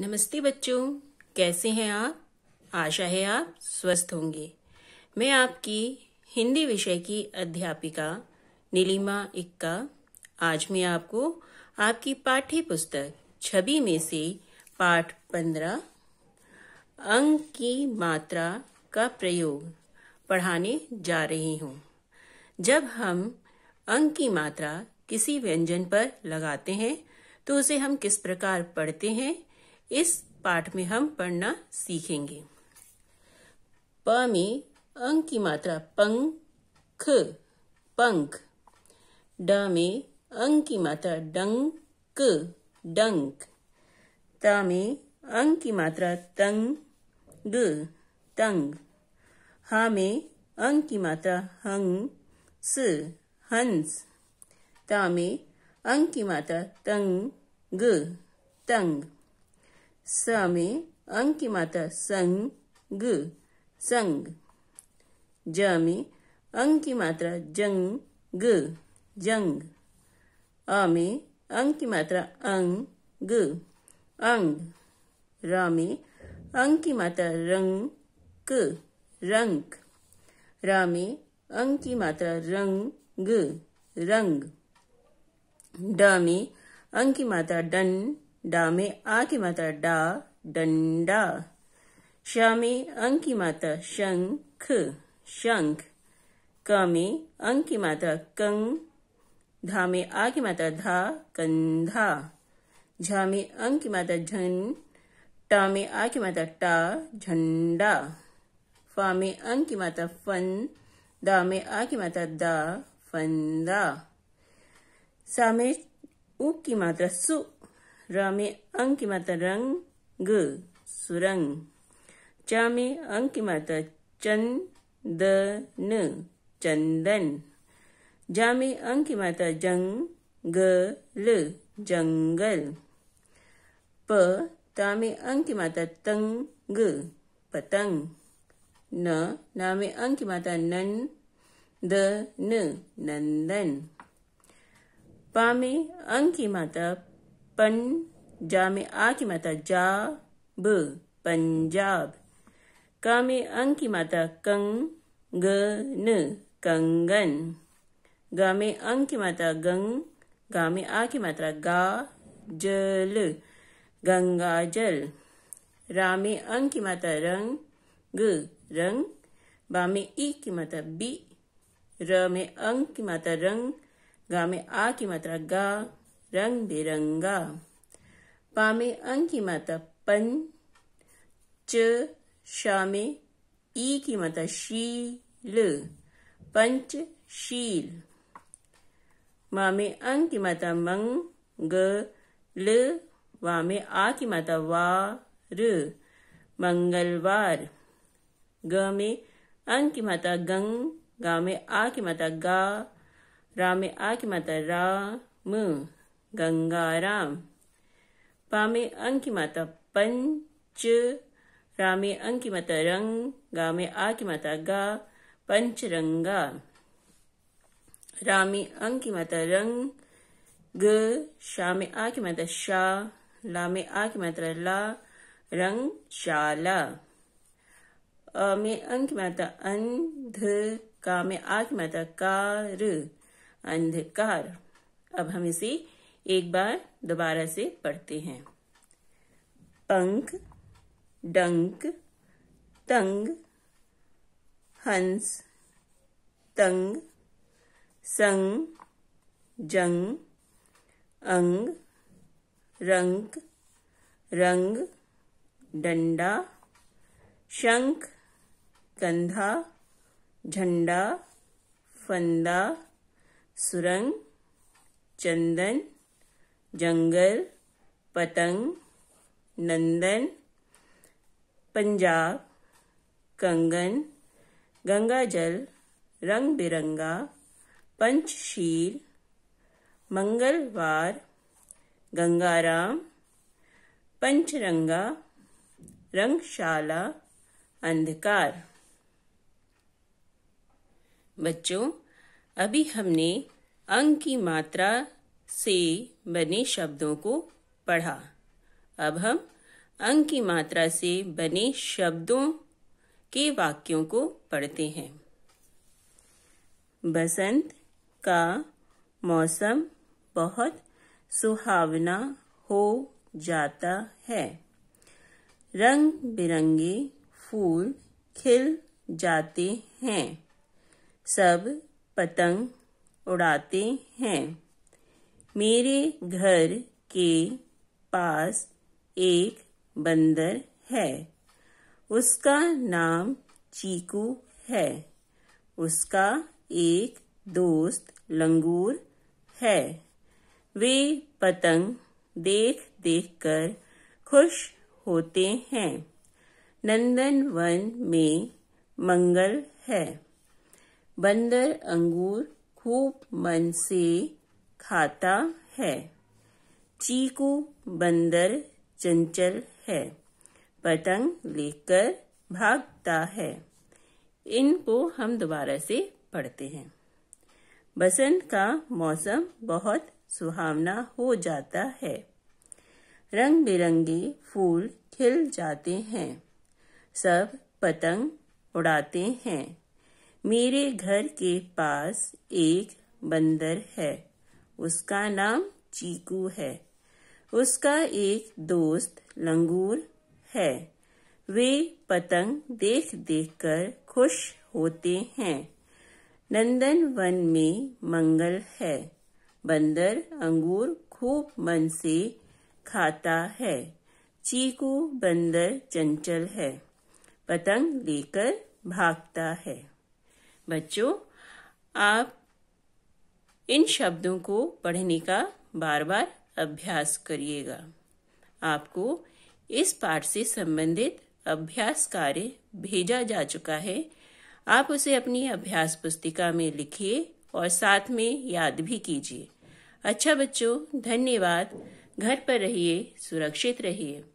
नमस्ते बच्चों कैसे हैं आप आशा है आप स्वस्थ होंगे मैं आपकी हिंदी विषय की अध्यापिका नीलिमा इक्का आज मैं आपको आपकी पाठ्य पुस्तक छवि में से पाठ पंद्रह अंक की मात्रा का प्रयोग पढ़ाने जा रही हूँ जब हम अंक की मात्रा किसी व्यंजन पर लगाते हैं तो उसे हम किस प्रकार पढ़ते हैं इस पाठ में हम पढ़ना सीखेंगे प में अंक की मात्रा पंख पंख ड में अंक की मात्रा डंक डंक त में अंक की मात्रा तंग तंग ह में अंक की मात्रा हंग स हंस ता में अंक की मात्रा तंग तंग स में अंग की मात्रा संग ग संग ज में अंग की मात्रा जंग ग जंग अ में अंग की मात्रा अंग ग अंग र में अंग की मात्रा रंग क रंग र में अंग की मात्रा रंग ग रंग ड में अंग की मात्रा डन डा में आ की मात्रा डा डंडा श में अंक की मात्रा शंख शंख क में अंक की मात्रा कंग धा में आ की मात्रा धा कंधा झा में अंक की मात्रा झन टा में आ की मात्रा टा झंडा फा में अंक की मात्रा फन दा में आ की मात्रा दा फंदा सा में उ की मात्रा सु रामे अंक अंग की मात्रा सुरंग चामे अंक अंग की मात्रा चंदन जामे अंक में अंग की ल जंगल प तामे अंक अंग की मात्रा पतंग न नामे अंक अंग नन द न नंदन पामे में माता पन जा में आ की माता जा ब पंजाब का में अंग की माता कंग न कंगन गा में अंग की माता गंग गा में आ की मात्रा गा जल गंगा जल रा में अंग की माता रंग ग रंग बा में ई की माता बी र में अंग की माता रंग गा में आ की मात्रा गा रंग बिरंगा पामे अंग की माता पन च शा ई की माता शील पंच शील मामे अंग की माता मंग ग ल वामे आ की माता वा र मंगलवार ग में अंग की माता गंग गा में आ की माता गा रा में आ की माता रा म गंगाराम पामे में की माता पंच रामे में की माता रंग गामे में आ की माता गा पंच रंगा रामे अंग की माता रंग ग श्यामे में आ की माता शाह ला आ की मात्रा ला रंग शाला अमे में की माता अंध कामे में आ की माता कार अंधकार अब हम इसे एक बार दोबारा से पढ़ते हैं पंख डंक तंग हंस तंग संग जंग अंग रंग रंग डंडा शंख कंधा झंडा फंदा सुरंग चंदन जंगल पतंग नंदन पंजाब कंगन गंगा जल रंग बिरंगा पंचशील मंगलवार गंगाराम पंचरंगा रंगशाला अंधकार बच्चों अभी हमने अंग की मात्रा से बने शब्दों को पढ़ा अब हम अंक की मात्रा से बने शब्दों के वाक्यों को पढ़ते हैं बसंत का मौसम बहुत सुहावना हो जाता है रंग बिरंगे फूल खिल जाते हैं सब पतंग उड़ाते हैं मेरे घर के पास एक बंदर है उसका नाम चीकू है उसका एक दोस्त लंगूर है वे पतंग देख देख कर खुश होते हैं नंदन वन में मंगल है बंदर अंगूर खूब मन से खाता है चीकू बंदर चंचल है पतंग लेकर भागता है इनको हम दोबारा से पढ़ते हैं बसंत का मौसम बहुत सुहावना हो जाता है रंग बिरंगे फूल खिल जाते हैं सब पतंग उड़ाते हैं मेरे घर के पास एक बंदर है उसका नाम चीकू है उसका एक दोस्त लंगूर है वे पतंग देख देख कर खुश होते हैं नंदन वन में मंगल है बंदर अंगूर खूब मन से खाता है चीकू बंदर चंचल है पतंग लेकर भागता है बच्चों आप इन शब्दों को पढ़ने का बार बार अभ्यास करिएगा आपको इस पाठ से संबंधित अभ्यास कार्य भेजा जा चुका है आप उसे अपनी अभ्यास पुस्तिका में लिखिए और साथ में याद भी कीजिए अच्छा बच्चों धन्यवाद घर पर रहिए सुरक्षित रहिए